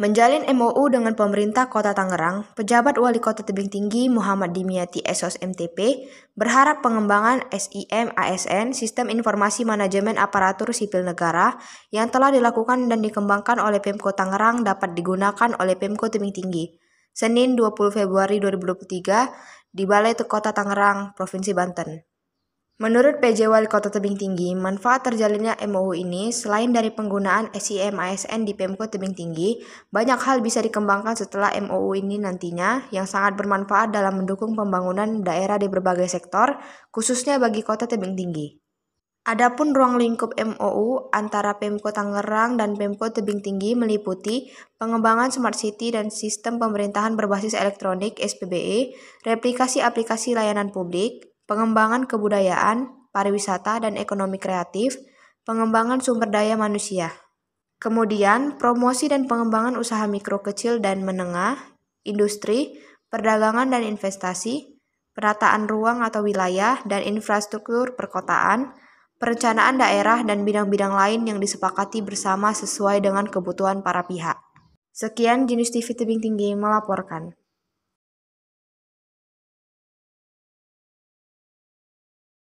Menjalin MOU dengan pemerintah kota Tangerang, pejabat wali kota Tebing Tinggi Muhammad Dimyati Esos MTP berharap pengembangan SIM ASN Sistem Informasi Manajemen Aparatur Sipil Negara yang telah dilakukan dan dikembangkan oleh Pemko Tangerang dapat digunakan oleh Pemko Tebing Tinggi. Senin 20 Februari 2023 di Balai Kota Tangerang, Provinsi Banten. Menurut Wali Kota Tebing Tinggi, manfaat terjalinnya MOU ini selain dari penggunaan SIM ASN di Pemko Tebing Tinggi, banyak hal bisa dikembangkan setelah MOU ini nantinya yang sangat bermanfaat dalam mendukung pembangunan daerah di berbagai sektor, khususnya bagi Kota Tebing Tinggi. Adapun ruang lingkup MOU antara Pemko Tangerang dan Pemko Tebing Tinggi meliputi pengembangan smart city dan sistem pemerintahan berbasis elektronik SPBE, replikasi aplikasi layanan publik, pengembangan kebudayaan, pariwisata, dan ekonomi kreatif, pengembangan sumber daya manusia. Kemudian, promosi dan pengembangan usaha mikro kecil dan menengah, industri, perdagangan dan investasi, penataan ruang atau wilayah dan infrastruktur perkotaan, perencanaan daerah dan bidang-bidang lain yang disepakati bersama sesuai dengan kebutuhan para pihak. Sekian jenis TV tebing tinggi melaporkan.